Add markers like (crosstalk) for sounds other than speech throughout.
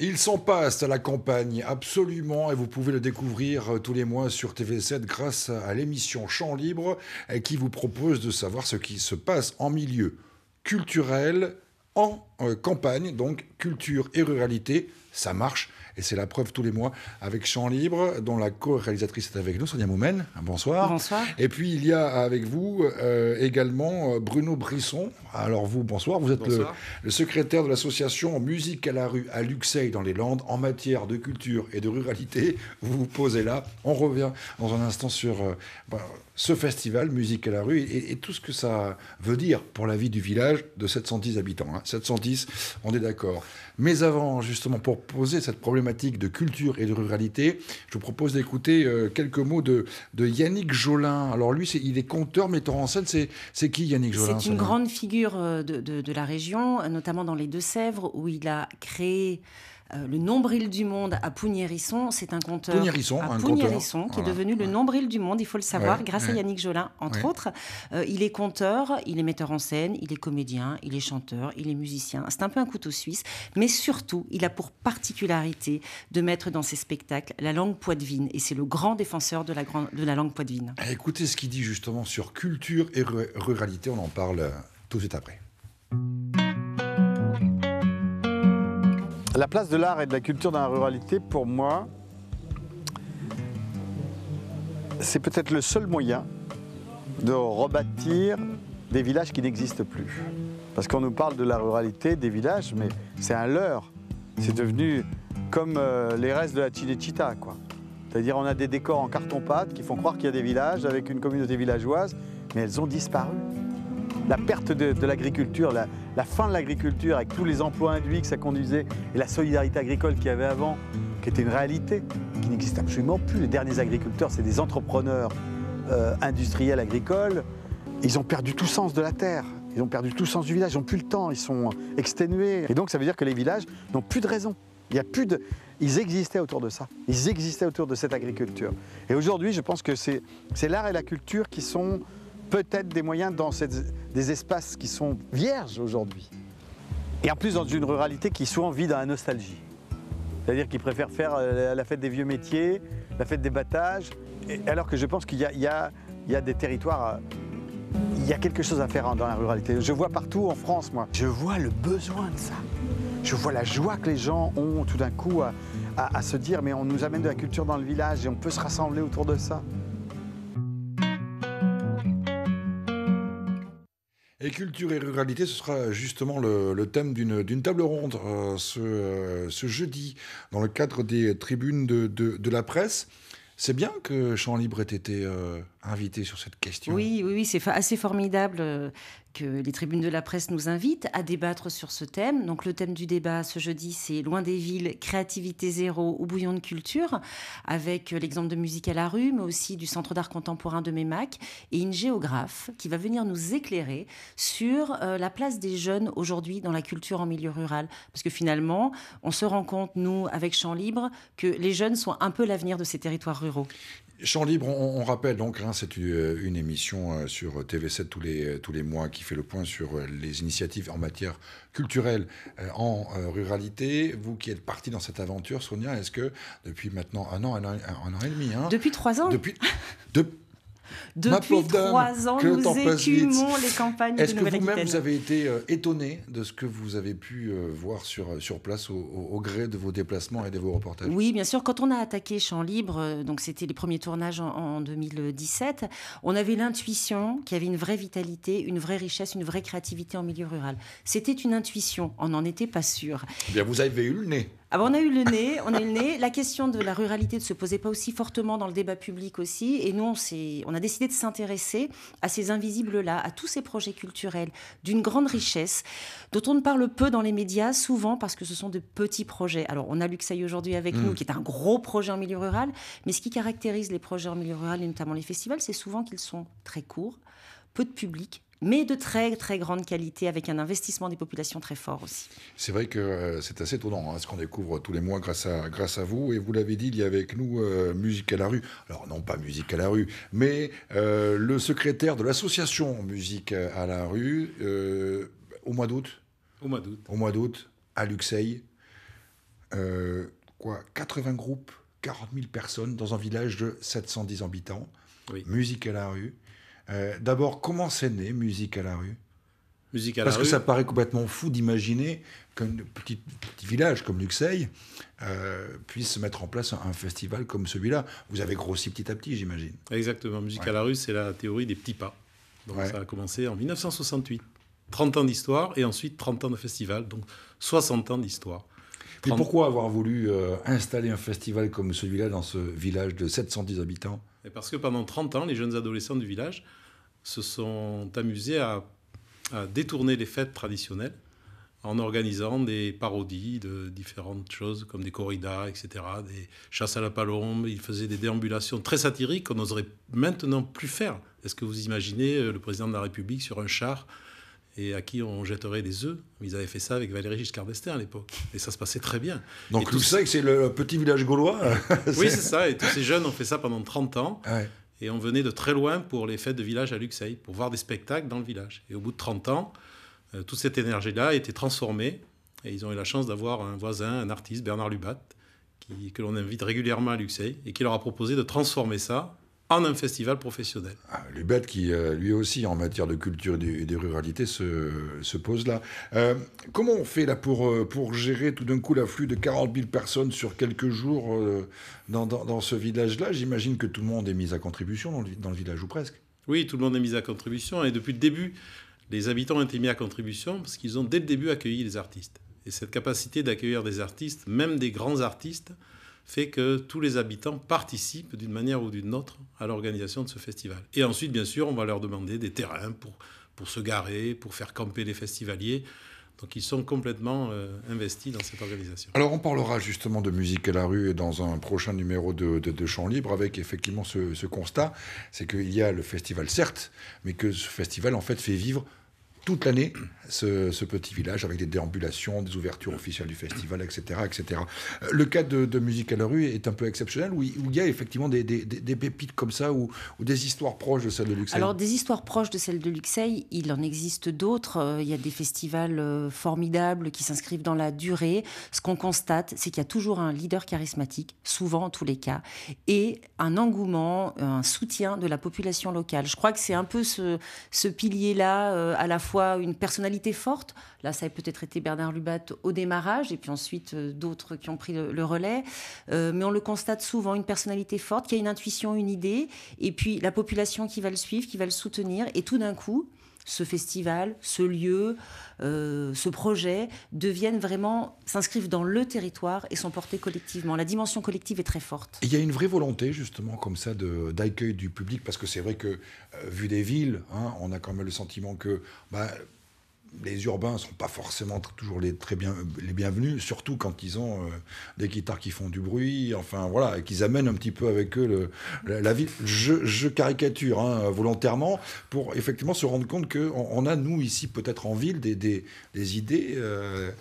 Ils s'en passent à la campagne, absolument, et vous pouvez le découvrir euh, tous les mois sur TV7 grâce à l'émission Champ Libre, euh, qui vous propose de savoir ce qui se passe en milieu culturel en euh, campagne, donc culture et ruralité, ça marche. Et c'est la preuve tous les mois avec Champ Libre, dont la co-réalisatrice est avec nous, Sonia Moumen. Bonsoir. Bonsoir. Et puis il y a avec vous euh, également euh, Bruno Brisson. Alors vous, bonsoir. Vous êtes Le, secrétaire de l'association Musique à la rue à Luxeuil dans les Landes en matière de culture et de ruralité. (laughs) Vous vous posez là. On revient dans un instant sur bah, ce festival Musique à la rue et, tout ce que ça veut dire pour la vie du village de 710 habitants. 710 hein on est d'accord. Mais avant, justement, pour poser cette problématique de culture et de ruralité, je vous propose d'écouter euh, quelques mots de, Yannick Jolin. Alors lui, c'est il est conteur, metteur en scène. C'est qui Yannick Jolin C'est une grande figure euh, de la région, euh, notamment dans les Deux-Sèvres, où il a créé... Euh, le nombril du monde à Pougnérisson. C'est un conteur à Pougnérisson qui est devenu le nombril du monde, il faut le savoir, grâce à Yannick Jolin, entre autres. Euh, il est conteur, il est metteur en scène, il est comédien, il est chanteur, il est musicien. C'est un peu un couteau suisse, mais surtout, il a pour particularité de mettre dans ses spectacles la langue poitevine. Et c'est le grand défenseur de la, de la langue poitevine. Eh, écoutez ce qu'il dit justement sur culture et ruralité. On en parle tout de suite après. La place de l'art et de la culture dans la ruralité, pour moi, c'est peut-être le seul moyen de rebâtir des villages qui n'existent plus. Parce qu'on nous parle de la ruralité, des villages, mais c'est un leurre. C'est devenu comme euh, les restes de la Chinechita, quoi. C'est-à-dire on a des décors en carton-pâte qui font croire qu'il y a des villages avec une communauté villageoise, mais elles ont disparu la perte de, l'agriculture, la, fin de l'agriculture avec tous les emplois induits que ça conduisait et la solidarité agricole qu'il y avait avant, qui était une réalité, qui n'existe absolument plus. Les derniers agriculteurs, c'est des entrepreneurs euh, industriels agricoles. Ils ont perdu tout sens de la terre. Ils ont perdu tout sens du village, ils n'ont plus le temps, ils sont exténués. Et donc ça veut dire que les villages n'ont plus de raison. Il y a plus de... Ils existaient autour de ça, ils existaient autour de cette agriculture. Et aujourd'hui, je pense que c'est l'art et la culture qui sont peut-être des moyens dans des espaces qui sont vierges aujourd'hui. Et en plus dans une ruralité qui souvent vit dans la nostalgie. C'est-à-dire qu'ils préfèrent faire euh, la fête des vieux métiers, la fête des battages, alors que je pense qu'il y, a des territoires, euh, il y a quelque chose à faire hein, dans la ruralité. Je vois partout en France, moi, je vois le besoin de ça. Je vois la joie que les gens ont tout d'un coup à se dire, mais on nous amène de la culture dans le village et on peut se rassembler autour de ça. culture et ruralité, ce sera justement le, thème d'une table ronde euh, ce, euh, ce, jeudi dans le cadre des tribunes de, la presse. C'est bien que Champ Libre ait été euh, invité sur cette question. Oui, oui, c'est assez formidable les tribunes de la presse nous invitent à débattre sur ce thème. Donc le thème du débat ce jeudi, c'est Loin des villes, créativité zéro ou bouillon de culture, avec l'exemple de musique à la rue, mais aussi du Centre d'art contemporain de Mémac, et une géographe qui va venir nous éclairer sur euh, la place des jeunes aujourd'hui dans la culture en milieu rural. Parce que finalement, on se rend compte, nous, avec champs Libre, que les jeunes sont un peu l'avenir de ces territoires ruraux. Champ Libre, on, rappelle donc, hein, c'est une, euh, une, émission euh, sur TV7 tous les, tous les mois qui fait le point sur euh, les initiatives en matière culturelle euh, en euh, ruralité. Vous qui êtes parti dans cette aventure, Sonia, est-ce que depuis maintenant un an, un an, et demi hein Depuis trois ans Depuis. Depuis trois ans, nous écumons les campagnes Est-ce que vous-même, vous avez été euh, étonné de ce que vous avez pu euh, voir sur, euh, sur place au, gré de vos déplacements et de vos reportages Oui, bien sûr. Quand on a attaqué Champ Libre, donc c'était les premiers tournages en, 2017, on avait l'intuition qu'il y avait une vraie vitalité, une vraie richesse, une vraie créativité en milieu rural. C'était une intuition, on n'en était pas sûr. Eh bien, vous avez eu le nez. Ah bah, on a eu le nez, on a le nez. La question de la ruralité ne se posait pas aussi fortement dans le débat public aussi. Et nous, on, on a décidé de s'intéresser à ces invisibles-là, à tous ces projets culturels d'une grande richesse, dont on ne parle peu dans les médias, souvent parce que ce sont de petits projets. Alors, on a Luxaï aujourd'hui avec mm. nous, qui est un gros projet en milieu rural. Mais ce qui caractérise les projets en milieu rural, et notamment les festivals, c'est souvent qu'ils sont très courts, peu de public, mais de très très grande qualité, avec un investissement des populations très fort aussi. C'est vrai que euh, c'est assez étonnant hein, ce qu'on découvre tous les mois grâce à, grâce à vous. Et vous l'avez dit, il y a avec nous euh, Musique à la rue. Alors non pas Musique à la rue, mais euh, le secrétaire de l'association Musique à la rue au mois d'août. Au mois d'août. Au mois d'août, à Luxeuil. quoi 80 groupes, 40 000 personnes dans un village de 710 habitants. Musique à la rue. Euh, d'abord, comment c'est né Musique à la rue Parce que ça paraît complètement fou d'imaginer qu'un petit, village comme Luxeuil euh, puisse mettre en place un, festival comme celui-là. Vous avez grossi petit à petit, j'imagine. Exactement. Musique à la rue, c'est la théorie des petits pas. Donc ça a commencé en 1968. 30 ans d'histoire et ensuite 30 ans de festival. Donc 60 ans d'histoire pourquoi avoir voulu euh, installer un festival comme celui-là dans ce village de 710 habitants Parce que pendant 30 ans, les jeunes adolescents du village se sont amusés à, à détourner les fêtes traditionnelles en organisant des parodies de différentes choses comme des corridas, etc., des chasses à la palombe. Ils faisaient des déambulations très satiriques qu'on n'oserait maintenant plus faire. Est-ce que vous imaginez euh, le président de la République sur un char et à qui on jetterait des œufs. Ils avaient fait ça avec Valéry Giscard d'Estaing à l'époque. Et ça se passait très bien. Donc que c'est le petit village gaulois (laughs) Oui, c'est ça. Et tous ces jeunes ont fait ça pendant 30 ans. Et on venait de très loin pour les fêtes de village à Luxeuil, pour voir des spectacles dans le village. Et au bout de 30 ans, euh, toute cette énergie-là a été transformée. Et ils ont eu la chance d'avoir un voisin, un artiste, Bernard Lubat, que l'on invite régulièrement à Luxeuil, et qui leur a proposé de transformer ça en un festival professionnel. Ah, Lubet qui, euh, lui aussi, en matière de culture et de, ruralité, se, se, pose là. Euh, comment on fait là pour, euh, pour gérer tout d'un coup l'afflux de 40 000 personnes sur quelques jours dans, dans, ce village-là J'imagine que tout le monde est mis à contribution dans dans le, village, ou presque. Oui, tout le monde est mis à contribution. Et depuis le début, les habitants ont été mis à contribution parce qu'ils ont dès le début accueilli les artistes. Et cette capacité d'accueillir des artistes, même des grands artistes, fait que tous les habitants participent d'une manière ou d'une autre à l'organisation de ce festival. Et ensuite, bien sûr, on va leur demander des terrains pour, pour se garer, pour faire camper les festivaliers. Donc ils sont complètement euh, investis dans cette organisation. Alors on parlera justement de musique à la rue dans un prochain numéro de, de, Libre avec effectivement ce, ce constat, c'est qu'il y a le festival certes, mais que ce festival en fait fait vivre toute l'année ce, petit village avec des déambulations, des ouvertures officielles du festival, etc. etc. Euh, le cas de, Musique à la rue est un peu exceptionnel où il, y a effectivement des, pépites comme ça ou, des histoires proches de celles de Luxembourg. Alors des histoires proches de celles de Luxembourg, il en existe d'autres. Euh, il y a des festivals euh, formidables qui s'inscrivent dans la durée. Ce qu'on constate, c'est qu'il y a toujours un leader charismatique, souvent en tous les cas, et un engouement, un soutien de la population locale. Je crois que c'est un peu ce, ce pilier-là à la fois une personnalité forte. Là, ça a peut-être été Bernard Lubat au démarrage, et puis ensuite euh, d'autres qui ont pris le, relais. Euh, mais on le constate souvent, une personnalité forte qui a une intuition, une idée, et puis la population qui va le suivre, qui va le soutenir, et tout d'un coup, ce festival, ce lieu, euh, ce projet deviennent vraiment, s'inscrivent dans le territoire et sont portés collectivement. La dimension collective est très forte. il y a une vraie volonté justement comme ça d'accueil du public parce que c'est vrai que, euh, vu des villes, hein, on a quand même le sentiment que... Bah, les urbains ne sont pas forcément toujours les très bien les bienvenus, surtout quand ils ont euh, des guitares qui font du bruit, enfin voilà, et qu'ils amènent un petit peu avec eux la, vie. Je, caricature hein, volontairement pour effectivement se rendre compte qu'on a nous ici peut-être en ville des, idées euh,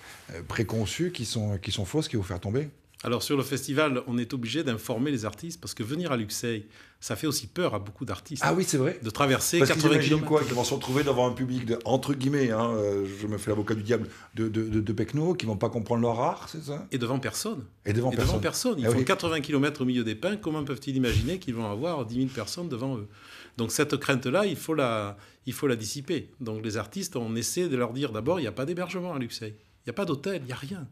préconçues qui sont qui sont fausses qui vont faire tomber. Alors sur le festival, on est obligé d'informer les artistes parce que venir à Luxeuil, ça fait aussi peur à beaucoup d'artistes. Ah oui, c'est vrai. De traverser 80 km. quoi Qui vont se retrouver devant un public de, entre guillemets, hein, euh, je me fais l'avocat du diable, de, de, qui vont pas comprendre leur art, c'est ça Et devant personne. Et devant, Et personne. devant personne. Ils ah font 80 km au milieu des pins. Comment peuvent-ils imaginer qu'ils vont avoir 10 000 personnes devant eux Donc cette crainte-là, il faut la, il faut la dissiper. Donc les artistes, on essaie de leur dire d'abord, il n'y a pas d'hébergement à Luxeuil, il n'y a pas d'hôtel, il n'y a rien.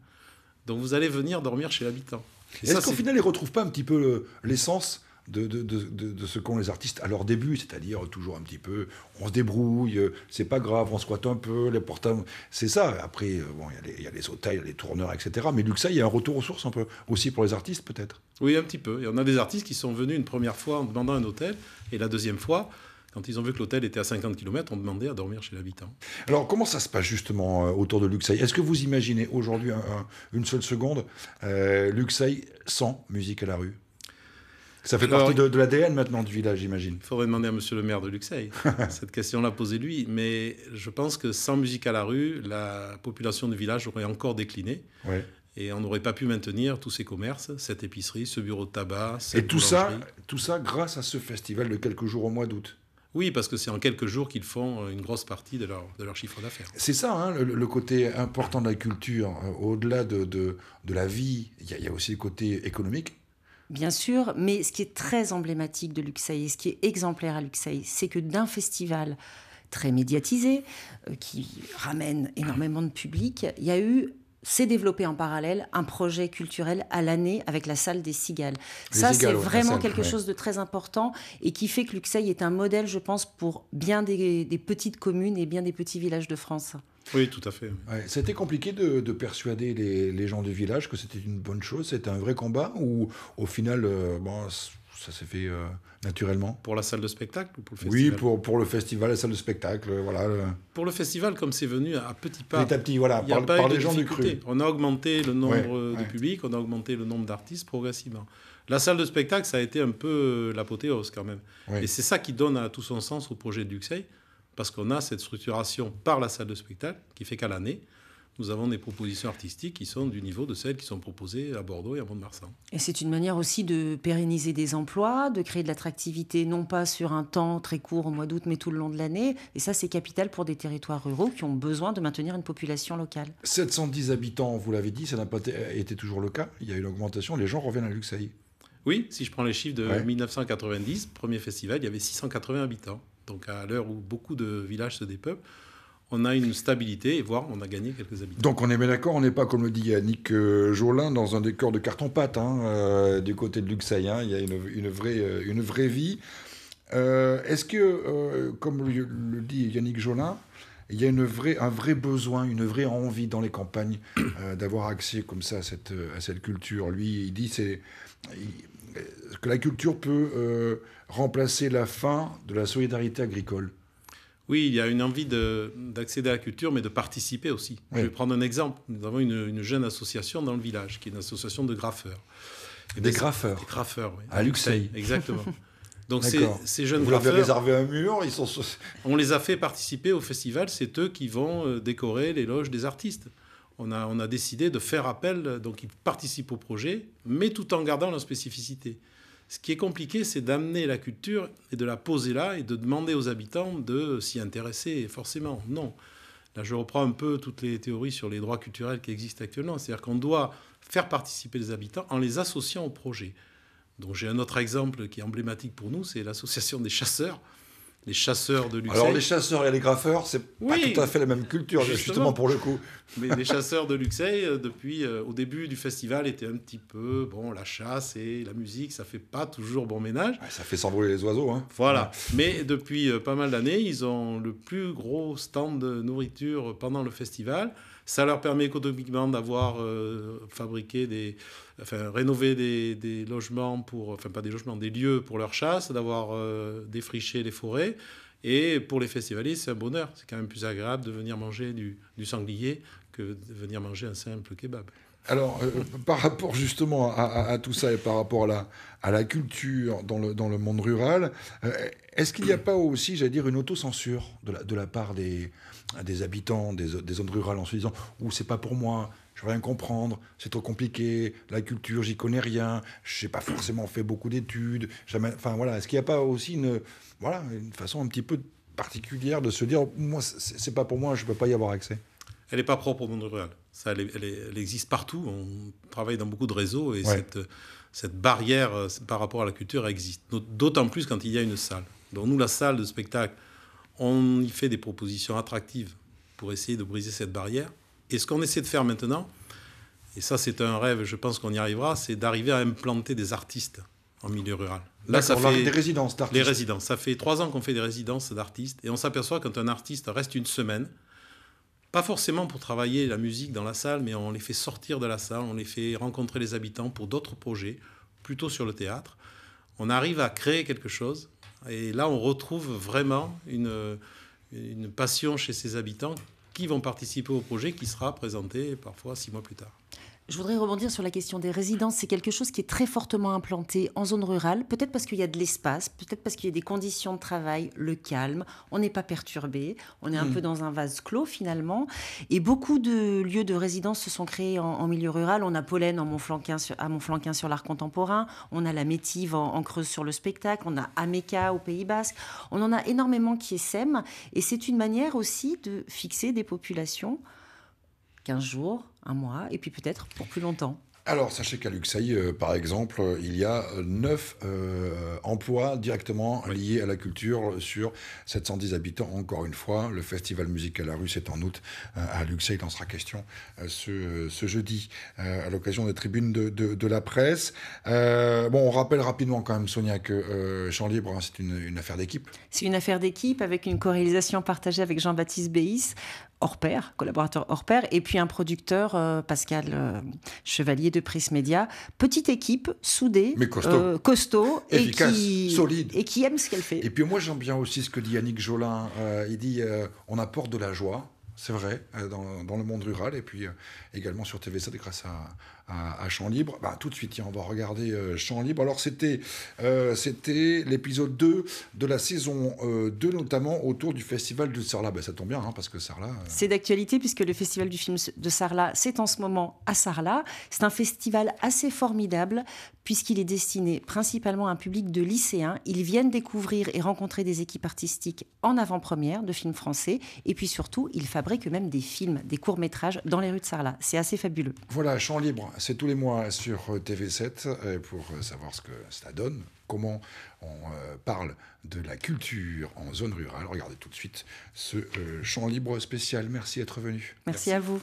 Donc vous allez venir dormir chez l'habitant. Est-ce qu'au final, ils ne retrouvent pas un petit peu l'essence de, de, ce qu'ont les artistes à leur début, c'est-à-dire toujours un petit peu, on se débrouille, c'est pas grave, on squatte un peu, les portables, c'est ça. Après, euh, bon, il y, a les hôtels, les tourneurs, etc. Mais ça il y a un retour aux sources un peu, aussi pour les artistes peut-être. Oui, un petit peu. Il y en a des artistes qui sont venus une première fois en demandant un hôtel, et la deuxième fois, quand ils ont vu que l'hôtel était à 50 km, on demandait à dormir chez l'habitant. Alors comment ça se passe justement euh, autour de Luxeuil Est-ce que vous imaginez aujourd'hui une seule seconde euh, sans musique à la rue ça fait partie de, l'ADN maintenant du village, j'imagine. Il faudrait demander à monsieur le maire de Luxeuil (laughs) cette question-là, posée lui Mais je pense que sans musique à la rue, la population du village aurait encore décliné. Et on n'aurait pas pu maintenir tous ces commerces, cette épicerie, ce bureau de tabac. et tout ça, tout ça grâce à ce festival de quelques jours au mois d'août. Oui, parce que c'est en quelques jours qu'ils font euh, une grosse partie de leur, de leur chiffre d'affaires. C'est ça, hein, le, côté important de la culture, hein, au-delà de, de, de, la vie, il y, a aussi le côté économique. Bien sûr, mais ce qui est très emblématique de Luxaï, ce qui est exemplaire à Luxaï, c'est que d'un festival très médiatisé, euh, qui ramène énormément de public, il y a eu s'est développé en parallèle un projet culturel à l'année avec la salle des cigales. ça, c'est vraiment quelque chose de très important et qui fait que Luxeuil est un modèle, je pense, pour bien des, petites communes et bien des petits villages de France. Oui, tout à fait. c'était compliqué de, persuader les, gens du village que c'était une bonne chose. C'était un vrai combat ou au final, euh, bon, ça s'est fait euh, naturellement. Pour la salle de spectacle ou pour le festival Oui, pour, pour le festival, la salle de spectacle, euh, voilà. Euh. Pour le festival, comme c'est venu à petit pas. Petit à petit, voilà, par, les gens du cru. On a augmenté le nombre de publics, on a augmenté le nombre d'artistes progressivement. La salle de spectacle, ça a été un peu l'apothéose quand même. Et c'est ça qui donne à tout son sens au projet de Duxey, parce qu'on a cette structuration par la salle de spectacle qui fait qu'à l'année, nous avons des propositions artistiques qui sont du niveau de celles qui sont proposées à Bordeaux et à Mont-de-Marsan. Et c'est une manière aussi de pérenniser des emplois, de créer de l'attractivité, non pas sur un temps très court au mois d'août, mais tout le long de l'année. Et ça, c'est capital pour des territoires ruraux qui ont besoin de maintenir une population locale. 710 habitants, vous l'avez dit, ça n'a pas été toujours le cas. Il y a une augmentation, les gens reviennent à Luxaï. Oui, si je prends les chiffres de 1990, premier festival, il y avait 680 habitants. Donc à l'heure où beaucoup de villages se dépeuplent, on a une stabilité et voire on a gagné quelques habitudes. Donc on est bien d'accord, on n'est pas, comme le dit Yannick euh, Jolin, dans un décor de carton-pâte hein, euh, du côté de Luxaïen, hein. il y a une, vraie, euh, une vraie vie. Est-ce que, comme le, dit Yannick Jolin, il y a une vraie, un vrai besoin, une vraie envie dans les campagnes d'avoir accès comme ça à cette, à cette culture Lui, il dit c'est que la culture peut remplacer la fin de la solidarité agricole. Oui, il y a une envie d'accéder à la culture, mais de participer aussi. Je vais prendre un exemple. Nous avons une, jeune association dans le village, qui est une association de graffeurs. Des, graffeurs Des graffeurs, oui. À Luxeuil. (laughs) Exactement. Donc ces, jeunes jeunes Vous leur réservé un mur, (laughs) On les a fait participer au festival, c'est eux qui vont euh, décorer les loges des artistes. On a, on a décidé de faire appel, donc ils participent au projet, mais tout en gardant leur spécificité. Ce qui est compliqué, c'est d'amener la culture et de la poser là et de demander aux habitants de s'y intéresser, forcément. Non. Là, je reprends un peu toutes les théories sur les droits culturels qui existent actuellement. C'est-à-dire qu'on doit faire participer les habitants en les associant au projet. Donc j'ai un autre exemple qui est emblématique pour nous, c'est l'association des chasseurs les chasseurs de Luxeuil. Alors les chasseurs et les graffeurs, c'est n'est pas tout à fait la même culture, justement, pour le coup. Mais les chasseurs de Luxeuil, euh, depuis euh, au début du festival, étaient un petit peu bon, la chasse et la musique, ça fait pas toujours bon ménage. ça fait s'envoler les oiseaux, hein. Voilà. Mais depuis euh, pas mal d'années, ils ont le plus gros stand de nourriture pendant le festival. Ça leur permet économiquement d'avoir euh, fabriqué des, enfin, rénové des, logements pour, enfin pas des logements, des lieux pour leur chasse, d'avoir euh, défriché les forêts. Et pour les festivalistes, c'est un bonheur. C'est quand même plus agréable de venir manger du sanglier que de venir manger un simple kebab. Alors, euh, par rapport justement à, tout ça et par rapport à la, culture dans le, monde rural, euh, est-ce qu'il n'y a pas aussi, j'allais dire, une autocensure de la, part des, habitants des, zones rurales en se disant ou c'est pas pour moi, je veux rien comprendre, c'est trop compliqué, la culture, j'y connais rien, je n'ai pas forcément fait beaucoup d'études, Enfin voilà, est-ce qu'il n'y a pas aussi une, voilà, une façon un petit peu particulière de se dire moi, c'est pas pour moi, je ne peux pas y avoir accès Elle n'est pas propre au monde rural. Ça, elle, existe partout. On travaille dans beaucoup de réseaux et cette, cette barrière euh, par rapport à la culture existe. D'autant plus quand il y a une salle. Donc nous, la salle de spectacle, on y fait des propositions attractives pour essayer de briser cette barrière. Et ce qu'on essaie de faire maintenant, et ça c'est un rêve, je pense qu'on y arrivera, c'est d'arriver à implanter des artistes en milieu rural. Là, ça fait des résidences d'artistes. Les résidences. Ça fait trois ans qu'on fait des résidences d'artistes et on s'aperçoit quand un artiste reste une semaine, pas forcément pour travailler la musique dans la salle, mais on les fait sortir de la salle, on les fait rencontrer les habitants pour d'autres projets, plutôt sur le théâtre. On arrive à créer quelque chose, et là on retrouve vraiment une, passion chez ces habitants qui vont participer au projet qui sera présenté parfois six mois plus tard. Je voudrais rebondir sur la question des résidences. C'est quelque chose qui est très fortement implanté en zone rurale, peut-être parce qu'il y a de l'espace, peut-être parce qu'il y a des conditions de travail, le calme, on n'est pas perturbé, on est un hmm. peu dans un vase clos finalement. Et beaucoup de lieux de résidence se sont créés en, milieu rural. On a Pollen en à Montflanquin sur l'art contemporain, on a la Métive en, Creuse sur le spectacle, on a Ameca au Pays Basque. On en a énormément qui s'aiment. et c'est une manière aussi de fixer des populations 15 jours, un mois, et puis peut-être pour plus longtemps. Alors, sachez qu'à Luxeuil, euh, par exemple, il y a euh, neuf euh, emplois directement liés à la culture sur 710 habitants. Encore une fois, le festival musical à la rue, c'est en août à Luxeuil, il en sera question ce, jeudi à l'occasion des tribunes de, la presse. bon, on rappelle rapidement quand même, Sonia, que Champ Libre, hein, c'est une, affaire d'équipe. C'est une affaire d'équipe avec une co partagée avec Jean-Baptiste Béis hors pair, collaborateur hors pair, et puis un producteur, euh, Pascal euh, Chevalier de Prisme Média. Petite équipe, soudée, euh, costaud, et qui, solide. Et qui aime ce qu'elle fait. Et puis moi, j'aime bien aussi ce que dit Yannick Jolin. il dit on apporte de la joie, c'est vrai, euh, dans, le monde rural, et puis euh, également sur TV7 grâce à, à, Champ Libre. Bah, tout de suite, on va regarder champs euh, Champ Libre. Alors, c'était l'épisode 2 de la saison 2, notamment autour du Festival de Sarlat. Bah, ça tombe bien, hein, parce que Sarlat... C'est d'actualité, puisque le Festival du film de Sarlat, c'est en ce moment à Sarlat. C'est un festival assez formidable, puisqu'il est destiné principalement à un public de lycéens. Ils viennent découvrir et rencontrer des équipes artistiques en avant-première de films français, et puis surtout, ils fabriquent fabrique même des films, des courts-métrages dans les rues de Sarlat. C'est assez fabuleux. Voilà, Champ Libre, c'est tous les mois sur euh, TV7 euh, pour euh, savoir ce que ça donne, comment on parle de la culture en zone rurale. Regardez tout de suite ce Champ Libre spécial. Merci d'être venu. Merci à vous.